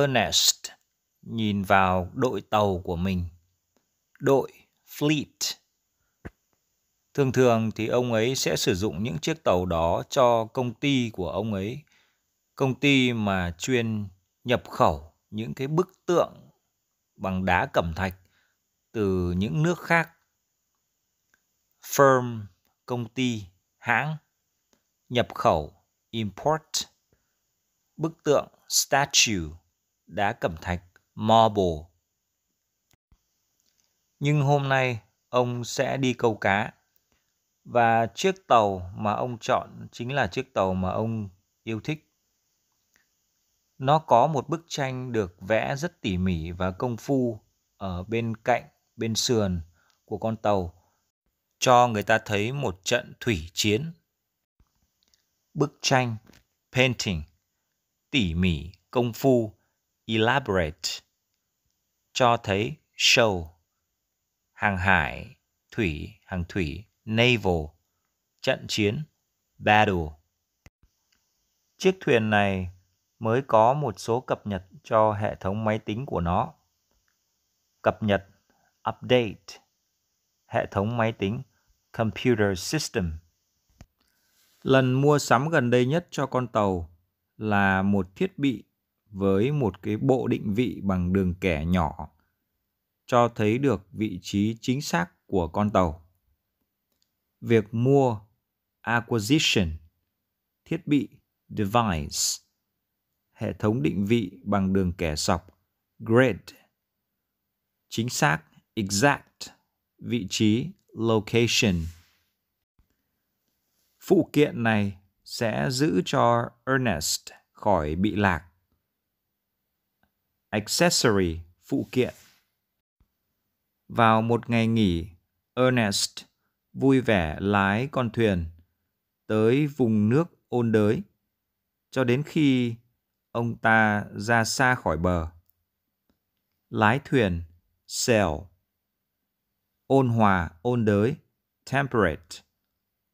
Ernest nhìn vào đội tàu của mình. Đội fleet. Thường thường thì ông ấy sẽ sử dụng những chiếc tàu đó cho công ty của ông ấy. Công ty mà chuyên nhập khẩu những cái bức tượng bằng đá cẩm thạch từ những nước khác. Firm, công ty, hãng, nhập khẩu, import, bức tượng, statue đá cẩm thạch, marble. Nhưng hôm nay ông sẽ đi câu cá và chiếc tàu mà ông chọn chính là chiếc tàu mà ông yêu thích. Nó có một bức tranh được vẽ rất tỉ mỉ và công phu ở bên cạnh, bên sườn của con tàu cho người ta thấy một trận thủy chiến. Bức tranh, painting, tỉ mỉ, công phu elaborate cho thấy show hàng hải thủy hàng thủy naval trận chiến battle chiếc thuyền này mới có một số cập nhật cho hệ thống máy tính của nó cập nhật update hệ thống máy tính computer system lần mua sắm gần đây nhất cho con tàu là một thiết bị với một cái bộ định vị bằng đường kẻ nhỏ cho thấy được vị trí chính xác của con tàu. Việc mua acquisition thiết bị device hệ thống định vị bằng đường kẻ sọc grid chính xác exact vị trí location phụ kiện này sẽ giữ cho Ernest khỏi bị lạc accessory, phụ kiện. Vào một ngày nghỉ, Ernest vui vẻ lái con thuyền tới vùng nước ôn đới cho đến khi ông ta ra xa khỏi bờ. Lái thuyền, sail. Ôn hòa, ôn đới, temperate.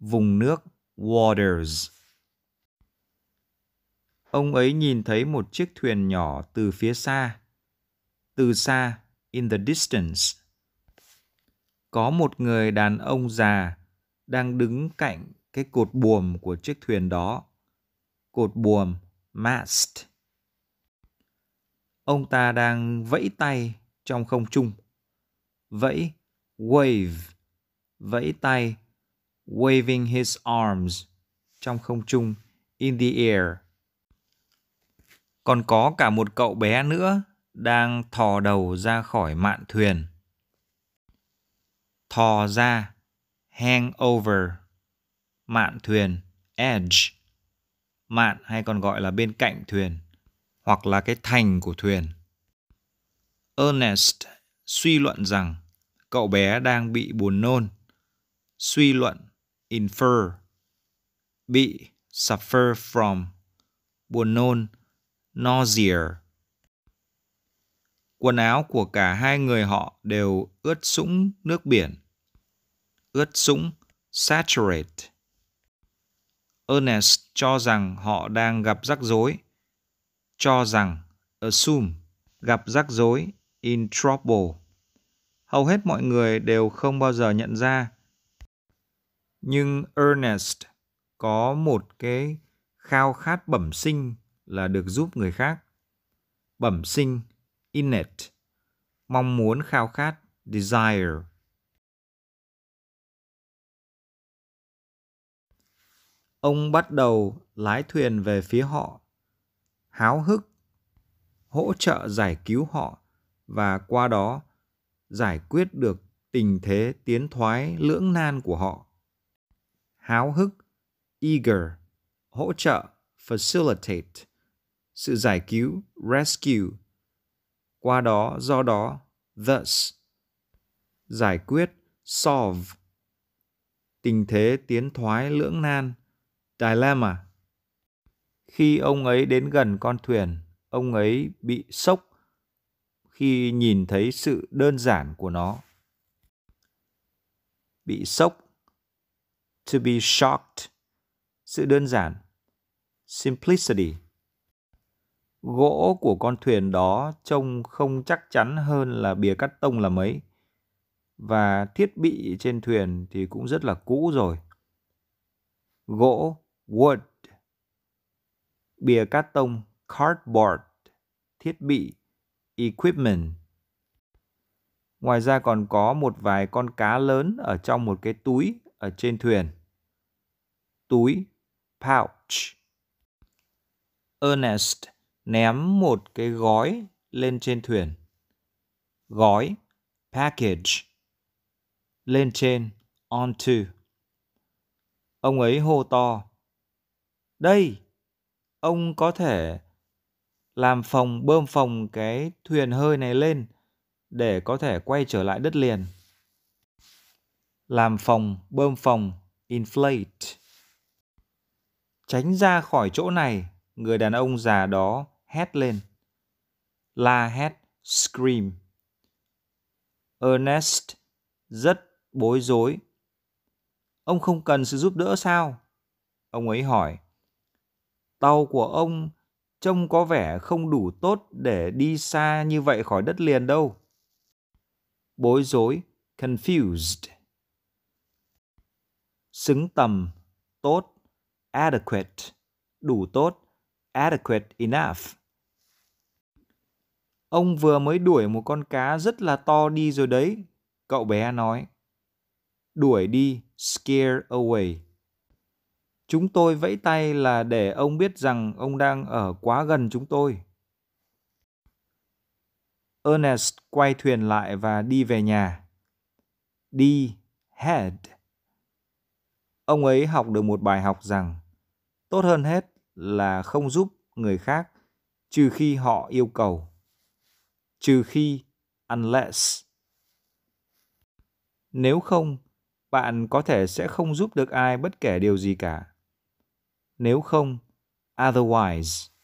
Vùng nước, waters. Ông ấy nhìn thấy một chiếc thuyền nhỏ từ phía xa. Từ xa, in the distance. Có một người đàn ông già đang đứng cạnh cái cột buồm của chiếc thuyền đó. Cột buồm, mast. Ông ta đang vẫy tay trong không trung. Vẫy, wave. Vẫy tay, waving his arms trong không trung, in the air. Còn có cả một cậu bé nữa đang thò đầu ra khỏi mạn thuyền. Thò ra, hang over, mạn thuyền, edge. Mạn hay còn gọi là bên cạnh thuyền, hoặc là cái thành của thuyền. Ernest suy luận rằng cậu bé đang bị buồn nôn. Suy luận, infer, bị, suffer from, buồn nôn, nausea. Quần áo của cả hai người họ đều ướt sũng nước biển. Ướt sũng, saturate. Ernest cho rằng họ đang gặp rắc rối. Cho rằng, assume, gặp rắc rối, in trouble. Hầu hết mọi người đều không bao giờ nhận ra. Nhưng Ernest có một cái khao khát bẩm sinh là được giúp người khác. Bẩm sinh, innate, mong muốn khao khát, desire. Ông bắt đầu lái thuyền về phía họ, háo hức, hỗ trợ giải cứu họ và qua đó giải quyết được tình thế tiến thoái lưỡng nan của họ. Háo hức, eager, hỗ trợ, facilitate sự giải cứu, rescue. Qua đó, do đó, thus. Giải quyết, solve. Tình thế tiến thoái lưỡng nan, dilemma. Khi ông ấy đến gần con thuyền, ông ấy bị sốc khi nhìn thấy sự đơn giản của nó. Bị sốc, to be shocked, sự đơn giản, simplicity gỗ của con thuyền đó trông không chắc chắn hơn là bìa cắt tông là mấy. Và thiết bị trên thuyền thì cũng rất là cũ rồi. Gỗ wood, bìa cắt tông cardboard, thiết bị equipment. Ngoài ra còn có một vài con cá lớn ở trong một cái túi ở trên thuyền. Túi pouch. Ernest ném một cái gói lên trên thuyền. Gói, package, lên trên, onto. Ông ấy hô to. Đây, ông có thể làm phòng bơm phòng cái thuyền hơi này lên để có thể quay trở lại đất liền. Làm phòng bơm phòng inflate. Tránh ra khỏi chỗ này, người đàn ông già đó hét lên. La hét, scream. Ernest rất bối rối. Ông không cần sự giúp đỡ sao? Ông ấy hỏi. Tàu của ông trông có vẻ không đủ tốt để đi xa như vậy khỏi đất liền đâu. Bối rối, confused. Xứng tầm, tốt, adequate, đủ tốt, adequate enough. Ông vừa mới đuổi một con cá rất là to đi rồi đấy, cậu bé nói. Đuổi đi, scare away. Chúng tôi vẫy tay là để ông biết rằng ông đang ở quá gần chúng tôi. Ernest quay thuyền lại và đi về nhà. Đi head. Ông ấy học được một bài học rằng tốt hơn hết là không giúp người khác trừ khi họ yêu cầu trừ khi unless. Nếu không, bạn có thể sẽ không giúp được ai bất kể điều gì cả. Nếu không, otherwise